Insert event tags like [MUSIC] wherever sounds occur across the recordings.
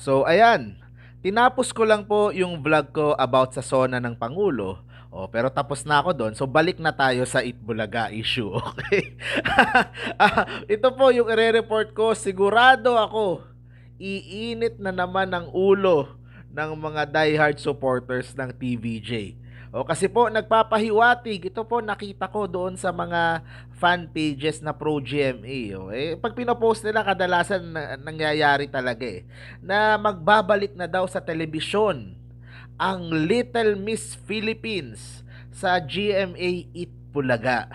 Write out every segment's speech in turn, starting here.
So ayan, tinapos ko lang po yung vlog ko about sa sona ng Pangulo. Oh, pero tapos na ako doon. So balik na tayo sa Itbulaga issue, [LAUGHS] okay? Ah, ito po yung ire-report ko. Sigurado ako iinit na naman ang ulo ng mga diehard supporters ng TVJ. O kasi po nagpapahiwatig, ito po nakita ko doon sa mga fan pages na pro GMA. Okay? Oh. eh, pag pinopost nila kadalasan nangyayari talaga eh, na magbabalik na daw sa telebisyon ang Little Miss Philippines sa GMA It Pulaga.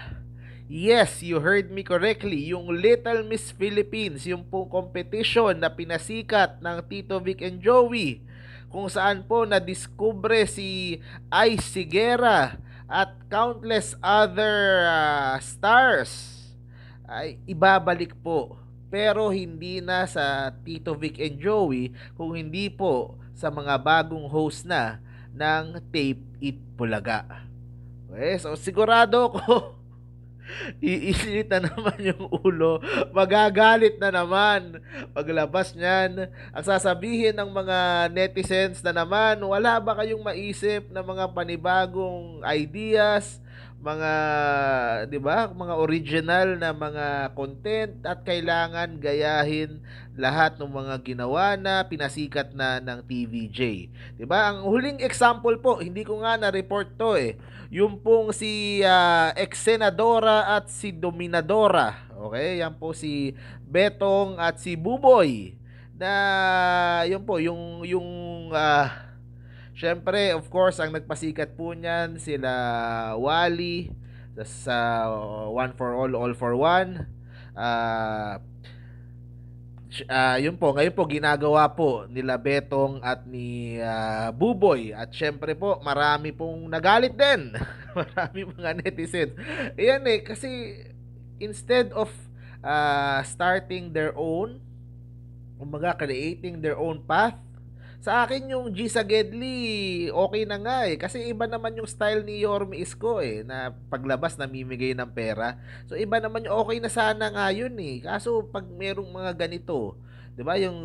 Yes, you heard me correctly. Yung Little Miss Philippines, yung po competition na pinasikat ng Tito Vic and Joey kung saan po nadiskubre si Ice at countless other uh, stars ay ibabalik po pero hindi na sa Tito Vic and Joey kung hindi po sa mga bagong host na ng Tape It Pulaga. Okay, so sigurado ko iinit na naman yung ulo, magagalit na naman. Paglabas niyan, ang sasabihin ng mga netizens na naman, wala ba kayong maisip na mga panibagong ideas? mga 'di ba, mga original na mga content at kailangan gayahin lahat ng mga ginawa na pinasikat na ng TVJ. 'Di ba? Ang huling example po, hindi ko nga na-report 'to eh. Yung pong si uh, ah, ex-senadora at si Dominadora. Okay, yan po si Betong at si Buboy na yun po yung yung uh, Syempre, of course, ang nagpasikat po niyan sila Wally sa uh, One for All, All for One. Uh, uh, yun po, ngayon po ginagawa po nila Betong at ni uh, Buboy at syempre po marami pong nagalit din. [LAUGHS] marami mga netizens. Ayan eh kasi instead of uh, starting their own, umaga creating their own path, sa akin yung Gisa Gedli, okay na nga eh. Kasi iba naman yung style ni Yorme Isko eh, na paglabas namimigay ng pera. So iba naman yung okay na sana nga yun eh. Kaso pag merong mga ganito, 'di ba yung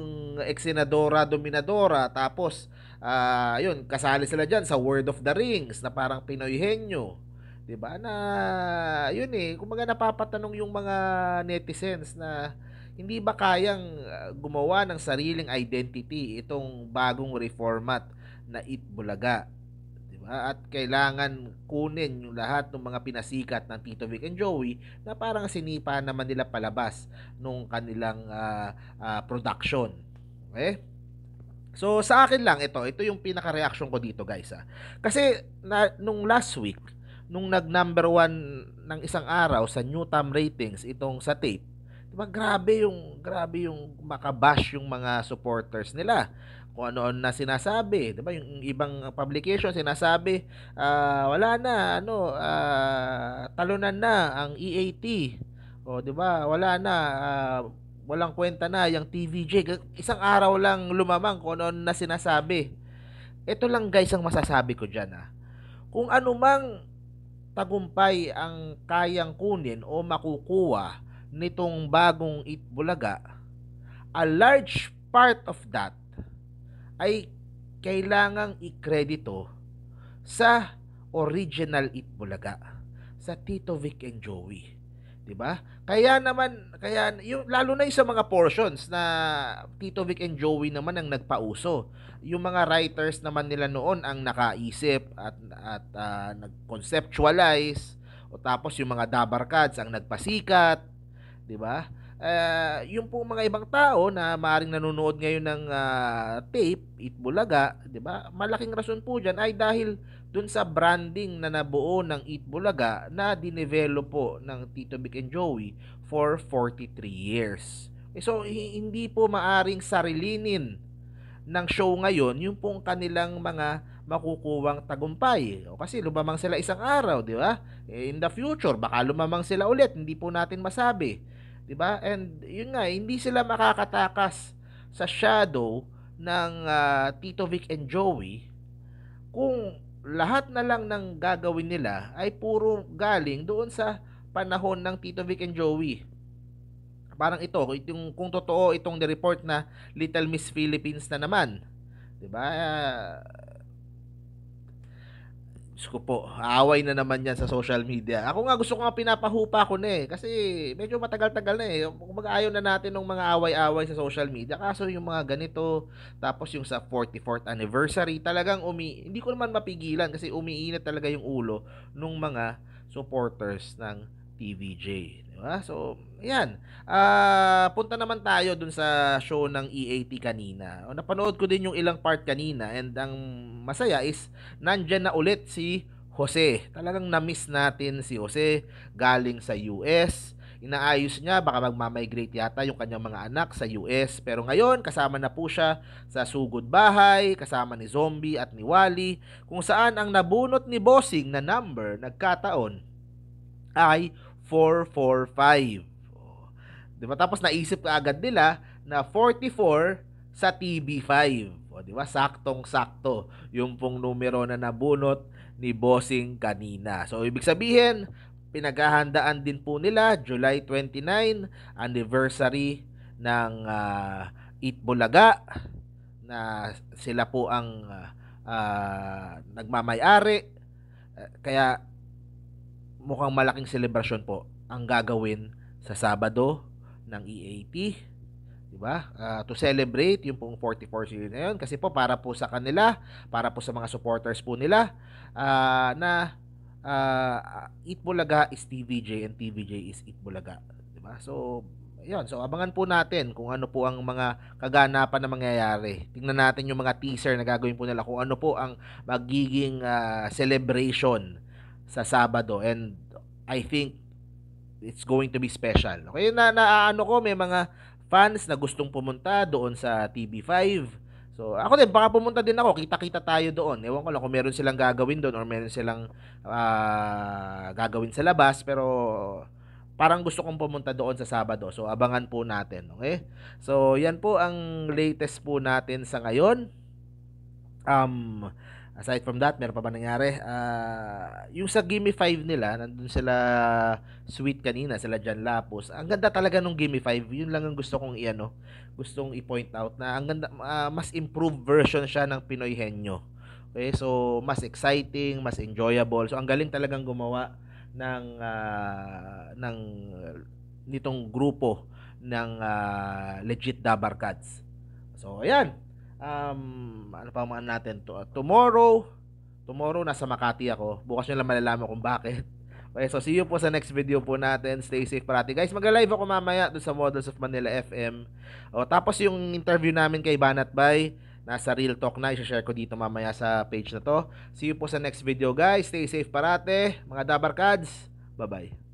Exenadora Dominadora, tapos uh, yun, kasali sila diyan sa Word of the Rings na parang Pinoy henyo. 'Di ba na yun eh, kumaga napapatanong yung mga netizens na hindi ba kayang ah, gumawa ng sariling identity itong bagong reformat na Itbulaga? Diba? At kailangan kunin yung lahat ng mga pinasikat ng Tito Vic and Joey na parang sinipa naman nila palabas nung kanilang uh, uh, production. Okay? Eh? So sa akin lang ito, ito yung pinaka-reaction ko dito guys ha. Kasi na, nung last week, nung nag number one ng isang araw sa new time ratings itong sa tape, Diba, grabe yung grabe yung makabash yung mga supporters nila kung ano na sinasabi, 'di ba? Yung ibang publication sinasabi, uh, wala na ano, uh, talunan na ang EAT. O 'di ba? Wala na uh, walang kwenta na yung TVJ. Isang araw lang lumamang kung ano na sinasabi. Ito lang guys ang masasabi ko diyan ah. Kung anumang tagumpay ang kayang kunin o makukuha nitong bagong Eat Bulaga, a large part of that ay kailangang ikredito sa original Eat Bulaga, sa Tito Vic and Joey. 'di ba? Kaya naman kaya yung lalo na yung sa mga portions na Tito Vic and Joey naman ang nagpauso. Yung mga writers naman nila noon ang nakaisip at at uh, nag-conceptualize o tapos yung mga dabarkads ang nagpasikat 'di ba? Uh, yung po mga ibang tao na maaring nanonood ngayon ng uh, tape, Itbulaga, 'di ba? Malaking rason po diyan ay dahil dun sa branding na nabuo ng Itbulaga na dinevelop po ng Tito Vic and Joey for 43 years. Eh, so hindi po maaring sarilinin ng show ngayon yung pong kanilang mga makukuwang tagumpay. O kasi lumamang sila isang araw, di ba? Eh, in the future, baka lumamang sila ulit, hindi po natin masabi. Di ba? And yun nga, hindi sila makakatakas sa shadow ng uh, Tito Vic and Joey kung lahat na lang ng gagawin nila ay puro galing doon sa panahon ng Tito Vic and Joey parang ito, itong, kung totoo itong ni-report na Little Miss Philippines na naman. 'Di ba? Uh, Sko po, away na naman yan sa social media. Ako nga gusto ko nga pinapahupa ko na eh. Kasi medyo matagal-tagal na eh. Mag-ayaw na natin ng mga away-away sa social media. Kaso yung mga ganito, tapos yung sa 44th anniversary, talagang umi... Hindi ko naman mapigilan kasi umiinit talaga yung ulo nung mga supporters ng TVJ. Di ba? So, ayan. Uh, ah, punta naman tayo dun sa show ng EAT kanina. O, napanood ko din yung ilang part kanina and ang masaya is nandyan na ulit si Jose. Talagang na-miss natin si Jose galing sa US. Inaayos niya, baka magmamigrate yata yung kanyang mga anak sa US. Pero ngayon, kasama na po siya sa sugod bahay, kasama ni Zombie at ni Wally, kung saan ang nabunot ni Bossing na number nagkataon ay 445. Oh. Di ba? Tapos naisip ka agad nila na 44 sa TB5. O, di ba? Saktong-sakto yung pong numero na nabunot ni Bossing kanina. So, ibig sabihin, pinaghahandaan din po nila July 29 anniversary ng uh, ah, Itbulaga na sila po ang uh, uh, nagmamayari eh, kaya mukhang malaking selebrasyon po ang gagawin sa Sabado ng EAP. 'di ba? Uh, to celebrate yung pong 44th year na yun kasi po para po sa kanila, para po sa mga supporters po nila uh, na uh, Eat Bulaga is TVJ and TVJ is Eat Bulaga, 'di ba? So, yun. So, abangan po natin kung ano po ang mga kaganapan na mangyayari. Tingnan natin yung mga teaser na gagawin po nila kung ano po ang magiging uh, celebration sa Sabado and I think it's going to be special. Okay, na, naaano ko may mga fans na gustong pumunta doon sa TV5. So, ako din, baka pumunta din ako. Kita-kita tayo doon. Ewan ko lang kung meron silang gagawin doon or meron silang uh, gagawin sa labas. Pero, parang gusto kong pumunta doon sa Sabado. So, abangan po natin. Okay? So, yan po ang latest po natin sa ngayon. Um, Aside from that, meron pa ba nangyari? Uh, yung sa Gimme 5 nila, nandun sila sweet kanina, sila Jan Lapos. Ang ganda talaga nung Gimme 5. Yun lang ang gusto kong iano, gustong i-point out na ang ganda, uh, mas improved version siya ng Pinoy Henyo. Okay, so mas exciting, mas enjoyable. So ang galing talagang gumawa ng uh, ng nitong grupo ng uh, legit Dabarkads. So ayan, um, ano pa man ano natin to? Ah, tomorrow, tomorrow nasa Makati ako. Bukas nyo lang malalaman kung bakit. [LAUGHS] Okay, so see you po sa next video po natin. Stay safe parati. Guys, mag-live ako mamaya doon sa Models of Manila FM. O, tapos yung interview namin kay Banat Bay, nasa Real Talk na. I-share ko dito mamaya sa page na to. See you po sa next video, guys. Stay safe parate. Mga Dabarkads, bye-bye.